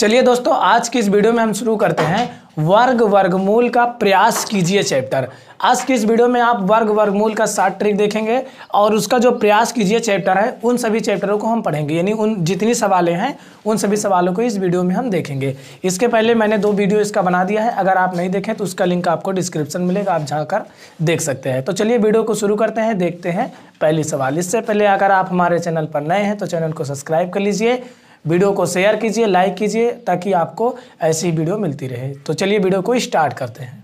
चलिए दोस्तों आज की इस वीडियो में हम शुरू करते हैं वर्ग वर्गमूल का प्रयास कीजिए चैप्टर आज की इस वीडियो में आप वर्ग वर्गमूल का सात ट्रिक देखेंगे और उसका जो प्रयास कीजिए चैप्टर है उन सभी चैप्टरों को हम पढ़ेंगे यानी उन जितनी सवालें हैं उन सभी सवालों को इस वीडियो में हम देखेंगे इसके पहले मैंने दो वीडियो इसका बना दिया है अगर आप नहीं देखें तो उसका लिंक आपको डिस्क्रिप्शन मिलेगा आप जाकर देख सकते हैं तो चलिए वीडियो को शुरू करते हैं देखते हैं पहली सवाल इससे पहले अगर आप हमारे चैनल पर नए हैं तो चैनल को सब्सक्राइब कर लीजिए वीडियो को शेयर कीजिए लाइक कीजिए ताकि आपको ऐसी वीडियो मिलती रहे तो चलिए वीडियो को स्टार्ट करते हैं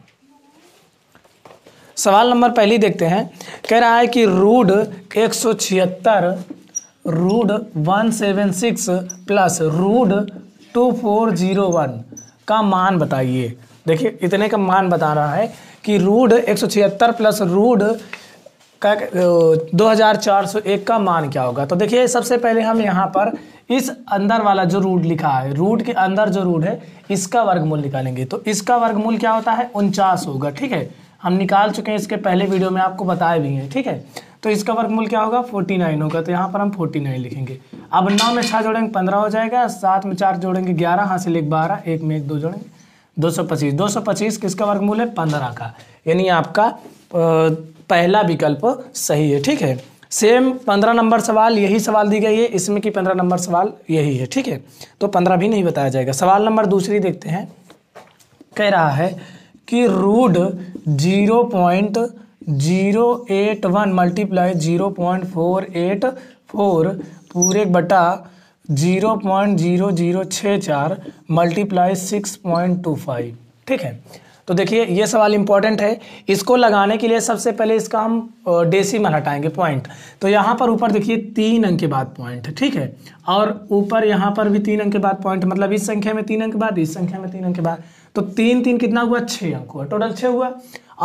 सवाल नंबर पहली देखते हैं कह रहा है कि रूड एक सौ छिहत्तर root one seven six plus root two four zero one का मान बताइए देखिए इतने का मान बता रहा है कि रूड एक सौ छिहत्तर प्लस रूड का दो हज़ार चार सौ एक का मान क्या होगा तो देखिए सबसे पहले हम यहाँ पर इस अंदर वाला जो रूट लिखा है रूट के अंदर जो रूट है इसका वर्गमूल निकालेंगे तो इसका वर्गमूल क्या होता है उनचास होगा ठीक है हम निकाल चुके हैं इसके पहले वीडियो में आपको बताए भी हैं ठीक है तो इसका वर्गमूल क्या होगा फोर्टी नाइन होगा तो यहाँ पर हम फोर्टी नाइन लिखेंगे अब नौ में छः जोड़ेंगे पंद्रह हो जाएगा सात में चार जोड़ेंगे ग्यारह हाँ से लिख बारह एक में एक दो जोड़ेंगे दो सौ पच्चीस दो सौ पच्चीस किसका वर्गमूल है पंद्रह का यानी आपका पहला विकल्प सही है ठीक है सेम पंद्रह नंबर सवाल यही सवाल दी गई है इसमें कि पंद्रह नंबर सवाल यही है ठीक है तो पंद्रह भी नहीं बताया जाएगा सवाल नंबर दूसरी देखते हैं कह रहा है कि root zero point zero eight one multiply zero point four eight four पूरे बटा जीरो पॉइंट जीरो जीरो छः चार multiply six point two five ठीक है तो देखिए ये सवाल इंपॉर्टेंट है इसको लगाने के लिए सबसे पहले इसका हम डेसिमल हटाएंगे पॉइंट तो यहाँ पर ऊपर देखिए तीन अंक के बाद पॉइंट ठीक है और ऊपर यहाँ पर भी तीन अंक के बाद पॉइंट मतलब इस संख्या में तीन अंक के बाद इस संख्या में तीन अंक के बाद तो तीन तीन कितना हुआ छः अंक हुआ टोटल छः हुआ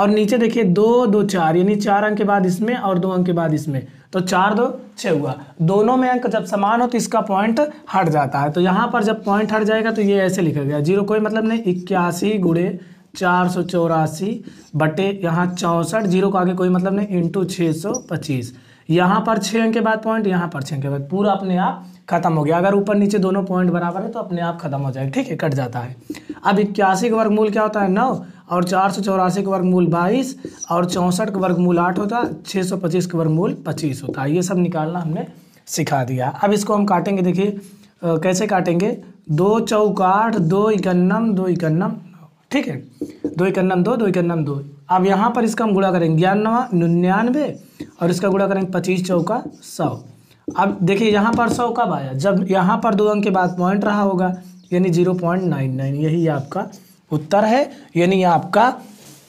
और नीचे देखिए दो दो चार यानी चार अंक के बाद इसमें और दो अंक के बाद इसमें तो चार दो छः हुआ दोनों में अंक जब समान हो तो इसका पॉइंट हट जाता है तो यहाँ पर जब पॉइंट हट जाएगा तो ये ऐसे लिखा गया जीरो कोई मतलब नहीं इक्यासी गुड़े चार सौ चौरासी बटे यहाँ चौंसठ जीरो को आगे कोई मतलब नहीं इंटू छः सौ पच्चीस यहाँ पर छः अंक के बाद पॉइंट यहाँ पर छः अंक के बाद पूरा अपने आप खत्म हो गया अगर ऊपर नीचे दोनों पॉइंट बराबर है तो अपने आप खत्म हो जाएगा ठीक है कट जाता है अब इक्यासी का वर्गमूल क्या होता है नौ और चार सौ चौरासी का वर्गमूल बाईस और चौंसठ का वर्गमूल आठ होता है छः सौ पच्चीस का वर्गमूल पच्चीस होता है ये सब निकालना हमने सिखा दिया अब इसको हम काटेंगे देखिए कैसे काटेंगे दो चौकाठ दो इकन्नम दो इकन्नम ठीक है दो इकन्नम दो दो इकन्नम दो अब यहाँ पर इसका हम गुणा करेंगे ग्यारहवा निन्यानवे और इसका गुणा करेंगे पच्चीस चौका सौ अब देखिए यहाँ पर सौ कब आया जब यहाँ पर दो अंक के बाद पॉइंट रहा होगा यानी जीरो पॉइंट नाइन नाइन यही आपका उत्तर है यानी आपका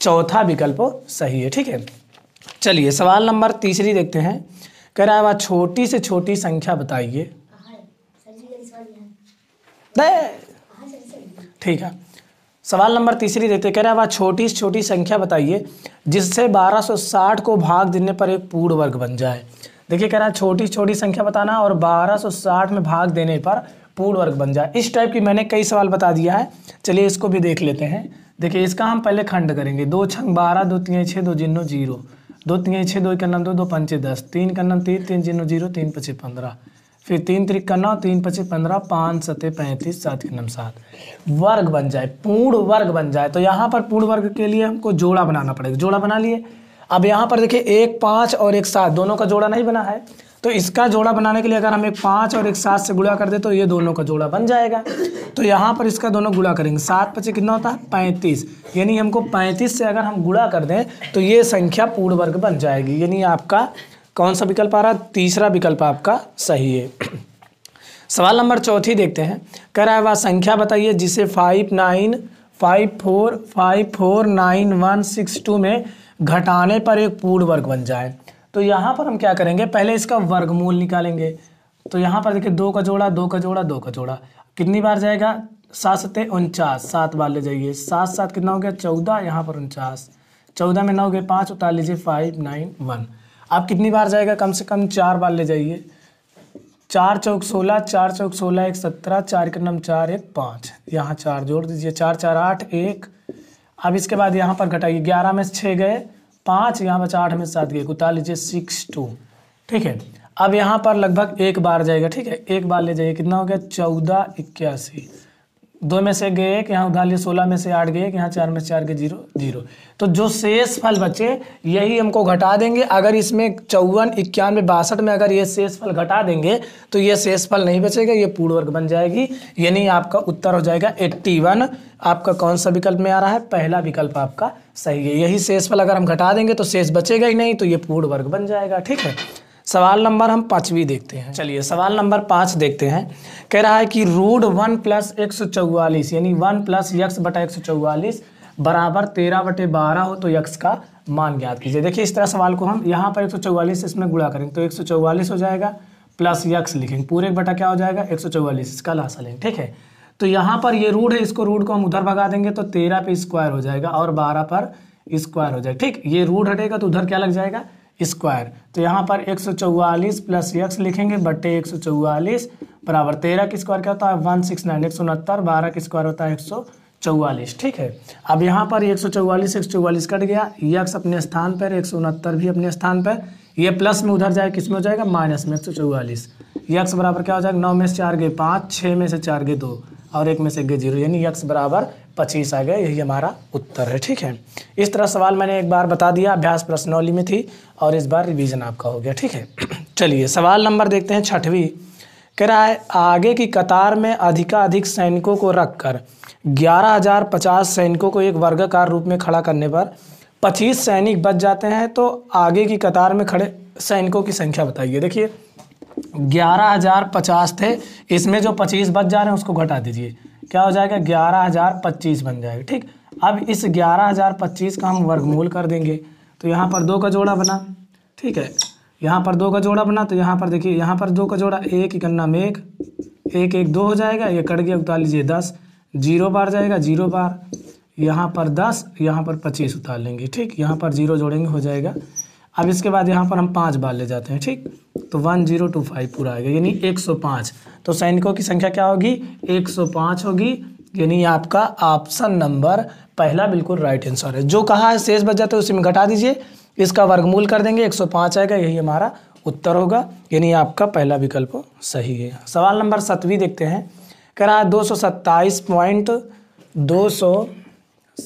चौथा विकल्प सही है ठीक है चलिए सवाल नंबर तीसरी देखते हैं कह रहा है वह छोटी से छोटी संख्या बताइए हाँ, हाँ। हाँ, ठीक है सवाल नंबर तीसरी देखते कह रहे हैं वह छोटी से छोटी संख्या बताइए जिससे 1260 को भाग देने पर एक पूर्ण वर्ग बन जाए देखिए कह रहा है छोटी छोटी संख्या बताना और 1260 में भाग देने पर पूर्ण वर्ग बन जाए इस टाइप की मैंने कई सवाल बता दिया है चलिए इसको भी देख लेते हैं देखिए इसका हम पहले खंड करेंगे दो छंग बारह दो तीन छः दो जिन्नो जीरो दो तीन छः दो इक्यानवे दो दो पंचे दस तीन कन्नम तीन तीन जिनो जीरो तीन पचे पंद्रह फिर तीन तरीक का नौ तीन पच्चीस पंद्रह पाँच सतह पैंतीस सात के नम सात वर्ग बन जाए पूर्ण वर्ग बन जाए तो यहाँ पर पूर्ण वर्ग के लिए हमको जोड़ा बनाना पड़ेगा जोड़ा बना लिए अब यहाँ पर देखिए एक पाँच और एक सात दोनों का जोड़ा नहीं बना है तो इसका जोड़ा बनाने के लिए अगर हम एक पाँच और एक सात से गुड़ा कर दे तो ये दोनों का जोड़ा बन जाएगा तो यहाँ पर इसका दोनों गुड़ा करेंगे सात पचे कितना होता है पैंतीस यानी हमको पैंतीस से अगर हम गुड़ा कर दें तो ये संख्या पूर्ण वर्ग बन जाएगी यानी आपका कौन सा विकल्प आ रहा है तीसरा विकल्प आपका सही है सवाल नंबर चौथी देखते हैं कह रहा है वह संख्या बताइए जिसे five nine five four five four nine one six two में घटाने पर एक पूर्ण वर्ग बन जाए तो यहाँ पर हम क्या करेंगे पहले इसका वर्गमूल निकालेंगे तो यहाँ पर देखिए दो का जोड़ा दो का जोड़ा दो का जोड़ा कितनी बार जाएगा सात सत्ते उनचास सात बार ले जाइए सात सात कितना हो गया चौदह यहाँ पर उनचास चौदह में नौ गए पाँच उतार लीजिए फाइव नाइन वन आप कितनी बार जाएगा कम से कम चार बार ले जाइए चार चौक सोलह चार चौक सोलह एक सत्रह चार के नम चार एक पाँच यहाँ चार जोड़ दीजिए चार चार आठ एक अब इसके बाद यहाँ पर घटाइए ग्यारह में छः गए पाँच यहाँ पर आठ में सात गए उतार लीजिए सिक्स टू ठीक है अब यहाँ पर लगभग एक बार जाएगा ठीक है एक बार ले जाइए कितना हो गया चौदह इक्यासी दो में से गए एक यहाँ उधार लिए सोलह में से आठ गए एक यहाँ चार में से चार के जीरो जीरो तो जो शेष फल बचे यही हमको घटा देंगे अगर इसमें चौवन इक्यानवे बासठ में अगर ये शेष फल घटा देंगे तो ये शेष फल नहीं बचेगा ये पूर्ण वर्ग बन जाएगी यानी आपका उत्तर हो जाएगा एट्टी वन आपका कौन सा विकल्प में आ रहा है पहला विकल्प आपका सही है यही शेष फल अगर हम घटा देंगे तो शेष बचेगा ही नहीं तो ये पूर्ण वर्ग बन जाएगा ठीक है सवाल नंबर हम पांचवी देखते हैं चलिए सवाल नंबर पांच देखते हैं कह रहा है कि रूट वन प्लस एक सौ चौवालीस यानी वन प्लस यक्स बटा एक सौ चौवालीस बराबर तेरह बटे बारह हो तो यक्स का मान ज्ञात कीजिए देखिए इस तरह सवाल को हम यहाँ पर एक सौ चौवालीस इसमें गुणा करेंगे तो एक सौ चौवालीस हो जाएगा प्लस यक्स लिखेंगे पूरे बटा क्या हो जाएगा एक सौ चौवालीस इसका लासा लेंगे ठीक है तो यहाँ पर ये रूड है इसको रूड को हम उधर भगा देंगे तो तेरह पे स्क्वायर हो जाएगा और बारह पर स्क्वायर हो जाएगा ठीक ये रूड हटेगा तो उधर क्या लग जाएगा स्क्वायर तो यहाँ पर एक सौ चौवालीस प्लस एक्स लिखेंगे बट्टे एक सौ चौवालीस बराबर तेरह के स्क्वायर क्या होता है वन सिक्स नाइन एक सौ उनहत्तर बारह का स्क्वायर होता है एक सौ चौवालीस ठीक है अब यहाँ पर एक सौ चौवालीस एक सौ चौवालीस कट गया यक्स अपने स्थान पर एक सौ उनहत्तर भी अपने स्थान पर ये प्लस में उधर जाए किस में हो जाएगा माइनस में एक सौ चौवालीस यक्स बराबर क्या हो जाएगा नौ में से चार गए पाँच छः में से चार गए दो और एक में से गए जीरो यानी यक्स बराबर पच्चीस आ गए यही हमारा उत्तर है ठीक है इस तरह सवाल मैंने एक बार बता दिया अभ्यास प्रश्नौली में थी और इस बार रिवीजन आपका हो गया ठीक है चलिए सवाल नंबर देखते हैं छठवीं कह रहा है आगे की कतार में अधिकाधिक सैनिकों को रखकर 11,050 सैनिकों को एक वर्गकार रूप में खड़ा करने पर 25 सैनिक बच जाते हैं तो आगे की कतार में खड़े सैनिकों की संख्या बताइए देखिए ग्यारह हज़ार पचास थे इसमें जो पच्चीस बच जा रहे हैं उसको घटा दीजिए क्या हो जाएगा ग्यारह हज़ार पच्चीस बन जाएगा ठीक अब इस ग्यारह हज़ार पच्चीस का हम वर्गमूल कर देंगे तो यहाँ पर दो का जोड़ा बना ठीक है यहाँ पर दो का जोड़ा बना तो यहाँ पर देखिए यहाँ पर दो का जोड़ा एक इकन्ना में एक एक एक दो हो जाएगा ये कट गया उतार लीजिए दस जीरो बार जाएगा जीरो बार यहाँ पर दस यहाँ पर पच्चीस उतार लेंगे ठीक यहाँ पर जीरो जोड़ेंगे हो जाएगा अब इसके बाद यहाँ पर हम पाँच बार ले जाते हैं ठीक तो वन जीरो टू फाइव पूरा आएगा यानी एक सौ पाँच तो सैनिकों की संख्या क्या होगी एक सौ पाँच होगी यानी आपका ऑप्शन नंबर पहला बिल्कुल राइट आंसर है जो कहा है शेष बच जाता है उसी में घटा दीजिए इसका वर्गमूल कर देंगे एक सौ पाँच आएगा यही हमारा उत्तर होगा यानी आपका पहला विकल्प सही है सवाल नंबर सतवीं देखते हैं कह रहा है दो सौ सत्ताईस पॉइंट दो सौ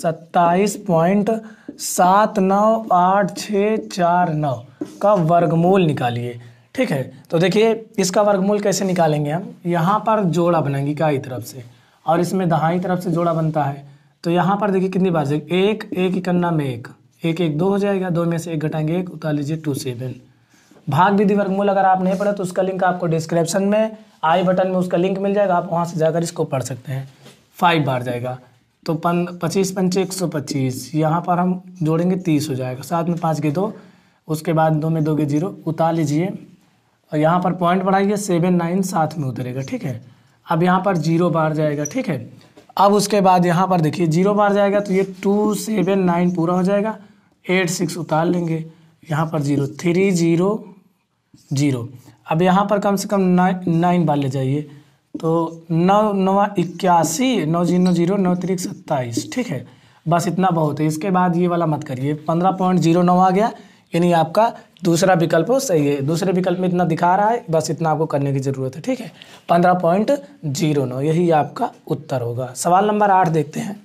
सत्ताईस पॉइंट सात नौ आठ छः चार नौ का वर्गमूल निकालिए ठीक है तो देखिए इसका वर्गमूल कैसे निकालेंगे हम यहाँ पर जोड़ा बनेंगे इकाई तरफ से और इसमें दहाई तरफ से जोड़ा बनता है तो यहाँ पर देखिए कितनी बार जाएगी एक एक इकन्ना में एक एक एक दो हो जाएगा दो में से एक घटाएंगे एक उतार लीजिए टू सेवन भाग विधि वर्गमूल अगर आप नहीं पढ़े तो उसका लिंक आपको डिस्क्रिप्शन में आई बटन में उसका लिंक मिल जाएगा आप वहाँ से जाकर इसको पढ़ सकते हैं फाइव बार जाएगा तो पन पच्चीस पंचे एक सौ पच्चीस यहाँ पर हम जोड़ेंगे तीस हो जाएगा साथ में पाँच के दो उसके बाद दो में दो के जीरो उतार लीजिए और यहाँ पर पॉइंट बढ़ाइए सेवन नाइन साथ में उतरेगा ठीक है अब यहाँ पर जीरो बार जाएगा ठीक है अब उसके बाद यहाँ पर देखिए जीरो बार जाएगा तो ये टू सेवन नाइन पूरा हो जाएगा एट सिक्स उतार लेंगे यहाँ पर जीरो थ्री जीरो जीरो अब यहाँ पर कम से कम नाइन नाइन बार ले जाइए तो नौ नवा इक्यासी नौ जीरो जीरो नौ तिरिक सत्ताईस ठीक है बस इतना बहुत है इसके बाद ये वाला मत करिए पंद्रह पॉइंट जीरो नौ आ गया यानी आपका दूसरा विकल्प सही है दूसरे विकल्प में इतना दिखा रहा है बस इतना आपको करने की ज़रूरत है ठीक है पंद्रह पॉइंट जीरो नौ यही आपका उत्तर होगा सवाल नंबर आठ देखते हैं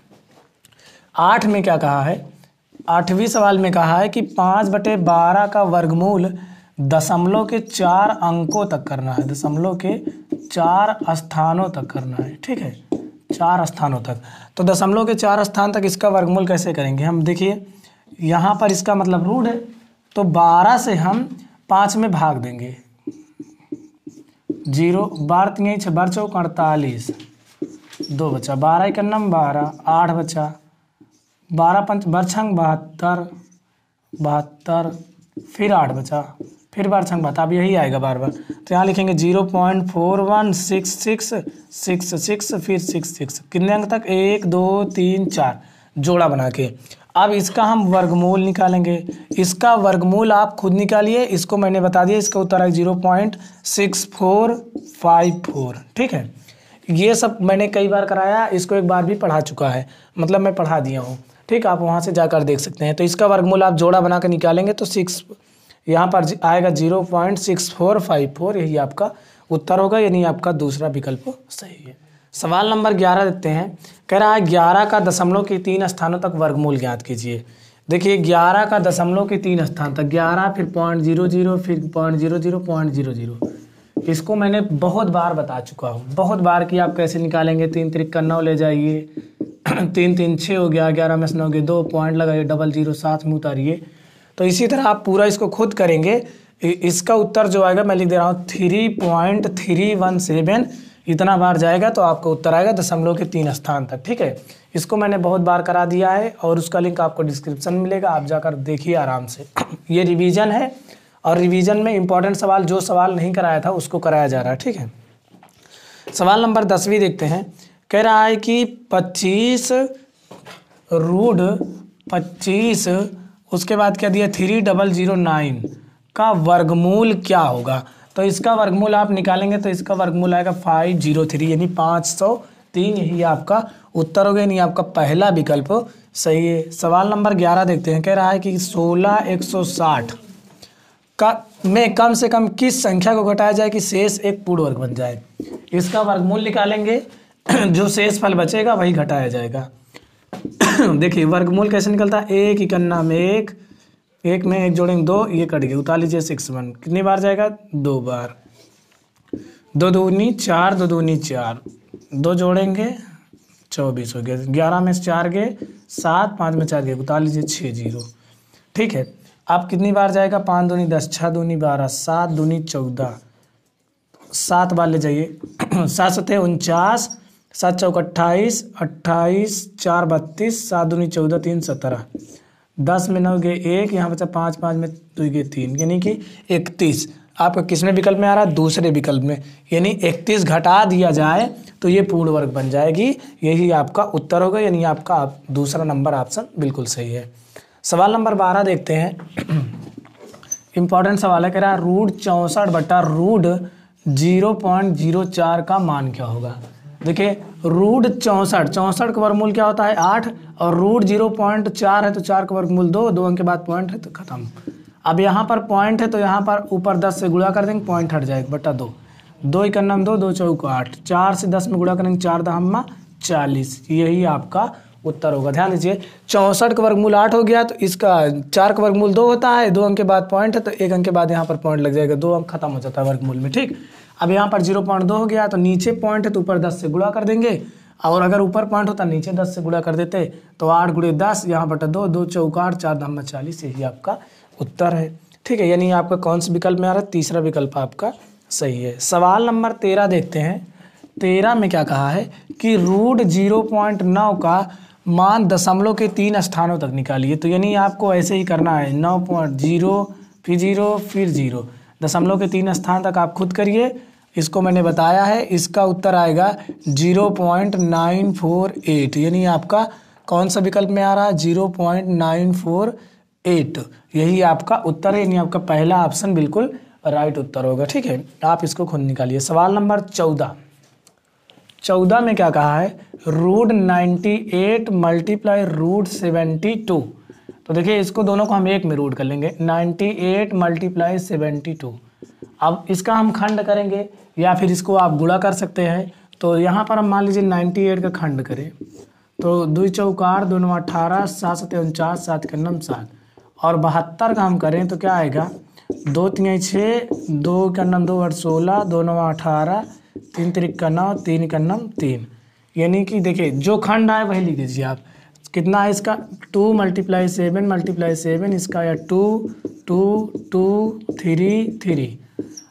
आठ में क्या कहा है आठवीं सवाल में कहा है कि पाँच बटे बारह का वर्गमूल दशमलव के चार अंकों तक करना है दशमलव के चार स्थानों तक करना है ठीक है चार स्थानों तक तो दशमलव के चार स्थान तक इसका वर्गमूल कैसे करेंगे हम देखिए यहाँ पर इसका मतलब रूट है तो बारह से हम पाँच में भाग देंगे जीरो बार तीन छः बार चौक अड़तालीस दो बचा बारह इकन्नम बारह आठ बचा बारह पंच बरछंग बहत्तर बहत्तर फिर आठ बचा फिर बार संग बता अब यही आएगा बार बार तो यहाँ लिखेंगे zero point four one six six six six फिर सिक्स सिक्स कितने अंक तक एक दो तीन चार जोड़ा बना के अब इसका हम वर्गमूल निकालेंगे इसका वर्गमूल आप खुद निकालिए इसको मैंने बता दिया इसका उत्तर है zero point six four five four ठीक है ये सब मैंने कई बार कराया इसको एक बार भी पढ़ा चुका है मतलब मैं पढ़ा दिया हूँ ठीक आप वहाँ से जाकर देख सकते हैं तो इसका वर्गमूल आप जोड़ा बना कर निकालेंगे तो सिक्स यहाँ पर आएगा zero point six four five four यही आपका उत्तर होगा यानी आपका दूसरा विकल्प सही है सवाल नंबर ग्यारह देते हैं कह रहा है ग्यारह का दशमलव के तीन स्थानों तक वर्गमूल ज्ञात कीजिए देखिए ग्यारह का दशमलव के तीन स्थान तक ग्यारह फिर पॉइंट जीरो जीरो फिर point zero zero point zero zero इसको मैंने बहुत बार बता चुका हूँ बहुत बार कि आप कैसे निकालेंगे तीन त्रिक का नौ ले जाइए तीन तीन छः हो गया ग्यारह में से नौ गए दो पॉइंट लगाइए डबल जीरो सात में उतारिए तो इसी तरह आप पूरा इसको खुद करेंगे इसका उत्तर जो आएगा मैं लिख दे रहा हूँ three point three one seven इतना बार जाएगा तो आपको उत्तर आएगा दशमलव के तीन स्थान तक ठीक है इसको मैंने बहुत बार करा दिया है और उसका लिंक आपको डिस्क्रिप्शन में मिलेगा आप जाकर देखिए आराम से ये रिवीजन है और रिवीजन में इंपॉर्टेंट सवाल जो सवाल नहीं कराया था उसको कराया जा रहा है ठीक है सवाल नंबर दसवीं देखते हैं कह रहा है कि पच्चीस रूढ़ पच्चीस उसके बाद क्या दिया थ्री डबल ज़ीरो नाइन का वर्गमूल क्या होगा तो इसका वर्गमूल आप निकालेंगे तो इसका वर्गमूल आएगा फाइव जीरो थ्री यानी पाँच सौ तीन यही आपका उत्तर हो गया यानी आपका पहला विकल्प सही है सवाल नंबर ग्यारह देखते हैं कह रहा है कि सोलह एक सौ साठ का में कम से कम किस संख्या को घटाया जाए कि शेष एक पूर्ण वर्ग बन जाए इसका वर्गमूल निकालेंगे जो शेष फल बचेगा वही घटाया जाएगा देखिए वर्गमूल कैसे निकलता है एक इकन्ना में एक एक में एक जोड़ेंगे दो ये कट गया उतार लीजिए सिक्स वन कितनी बार जाएगा दो बार दो दूनी चार दो दूनी चार दो जोड़ेंगे चौबीस हो गया ग्यारह में चार गए सात पाँच में चार गए उतार लीजिए छः जीरो ठीक है आप कितनी बार जाएगा पाँच दूनी दस छः दूनी बारह सात दूनी चौदह सात बार ले जाइए सात सतह उनचास सात चौक अट्ठाईस अट्ठाईस चार बत्तीस सात दूनी चौदह तीन सत्रह दस में नौ गए एक यहाँ बचा पाँच पाँच में दो गए तीन यानी कि इकतीस आपका किसने विकल्प में आ रहा है दूसरे विकल्प में यानी इकतीस घटा दिया जाए तो ये पूर्ण वर्ग बन जाएगी यही आपका उत्तर होगा यानी आपका आप, दूसरा नंबर ऑप्शन बिल्कुल सही है सवाल नंबर बारह देखते हैं इम्पॉर्टेंट सवाल है कह रहा है रूट चौंसठ बटा रूट जीरो पॉइंट जीरो चार का मान क्या होगा देखिए रूट चौंसठ चौंसठ का वर्गमूल क्या होता है आठ और रूट जीरो पॉइंट चार है तो चार का वर्गमूल दो दो अंक के बाद पॉइंट है तो खत्म अब यहाँ पर पॉइंट है तो यहाँ पर ऊपर दस से गुड़ा कर देंगे पॉइंट हट जाएगा बट्टा दो दो इकन्नम दो दो चौक आठ चार से दस में गुड़ा करेंगे चार दहम्मा चालीस यही आपका उत्तर होगा ध्यान दीजिए चौंसठ का वर्गमूल आठ हो गया तो इसका चार का वर्गमूल दो होता है दो अंक के बाद पॉइंट है तो एक अंक के बाद यहाँ पर पॉइंट लग जाएगा दो अंक खत्म हो जाता है वर्गमूल में ठीक अब यहाँ पर जीरो पॉइंट दो हो गया तो नीचे पॉइंट है तो ऊपर दस से गुड़ा कर देंगे और अगर ऊपर पॉइंट होता नीचे दस से गुड़ा कर देते तो आठ गुड़े दस यहाँ बटा तो दो दो चौकाठ चार दम्मा चालीस यही आपका उत्तर है ठीक है यानी आपका कौन से विकल्प में आ रहा है तीसरा विकल्प आपका सही है सवाल नंबर तेरह देखते हैं तेरह में क्या कहा है कि रूट जीरो पॉइंट नौ का मान दशमलव के तीन स्थानों तक निकालिए तो यानी आपको ऐसे ही करना है नौ पॉइंट जीरो फिर जीरो फिर जीरो दशमलव के तीन स्थान तक आप खुद करिए इसको मैंने बताया है इसका उत्तर आएगा zero point nine four eight यानी आपका कौन सा विकल्प में आ रहा है zero point nine four eight यही आपका उत्तर है यानी आपका पहला ऑप्शन बिल्कुल राइट उत्तर होगा ठीक है आप इसको खुद निकालिए सवाल नंबर चौदह चौदह में क्या कहा है root ninety eight multiply root seventy two तो देखिए इसको दोनों को हम एक में रूट कर लेंगे ninety eight multiply seventy two अब इसका हम खंड करेंगे या फिर इसको आप गुड़ा कर सकते हैं तो यहाँ पर हम मान लीजिए नाइन्टी एट का खंड करें तो दुई चौकार दोनों अठारह सात सत उनचास सात का नम सात और बहत्तर का हम करें तो क्या आएगा दो तीन छः दो का नम दो और सोलह दो नौ अठारह तीन तिरक का नौ तीन का नम तीन यानी कि देखिए जो खंड आए वही लिख दीजिए आप कितना है इसका two multiply seven multiply seven इसका या two two two three three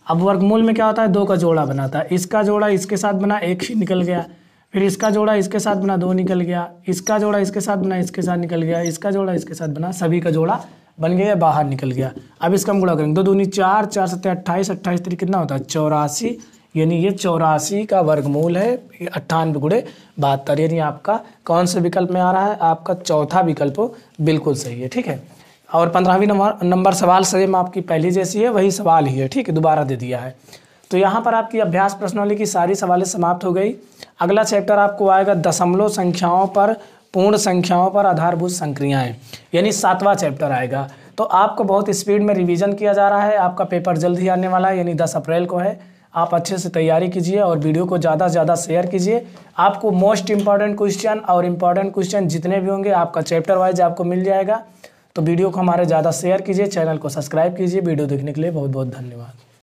अब वर्गमूल में क्या होता है दो का जोड़ा बनाता है इसका जोड़ा इसके साथ बना एक ही निकल गया फिर इसका जोड़ा इसके साथ बना दो निकल गया इसका जोड़ा इसके साथ बना इसके साथ निकल गया इसका जोड़ा इसके साथ बना सभी का जोड़ा बन गया बाहर निकल गया अब इसका हम गुणा करेंगे दो दूनी चार चार सत्य अट्ठाईस अट्ठाईस तरीके कितना होता है चौरासी यानी ये चौरासी का वर्गमूल है अट्ठानवे गुड़े बहत्तर यानी आपका कौन से विकल्प में आ रहा है आपका चौथा विकल्प बिल्कुल सही है ठीक है और पंद्रहवीं नंबर नंबर सवाल सेम आपकी पहली जैसी है वही सवाल ही है ठीक है दोबारा दे दिया है तो यहाँ पर आपकी अभ्यास प्रश्नावली की सारी सवालें समाप्त हो गई अगला चैप्टर आपको आएगा दशमलव संख्याओं पर पूर्ण संख्याओं पर आधारभूत संक्रियाएँ यानी सातवां चैप्टर आएगा तो आपको बहुत स्पीड में रिवीजन किया जा रहा है आपका पेपर जल्द ही आने वाला है यानी दस अप्रैल को है आप अच्छे से तैयारी कीजिए और वीडियो को ज़्यादा से ज़्यादा शेयर कीजिए आपको मोस्ट इम्पॉर्टेंट क्वेश्चन और इम्पॉर्टेंट क्वेश्चन जितने भी होंगे आपका चैप्टर वाइज आपको मिल जाएगा तो वीडियो को हमारे ज़्यादा शेयर कीजिए चैनल को सब्सक्राइब कीजिए वीडियो देखने के लिए बहुत बहुत धन्यवाद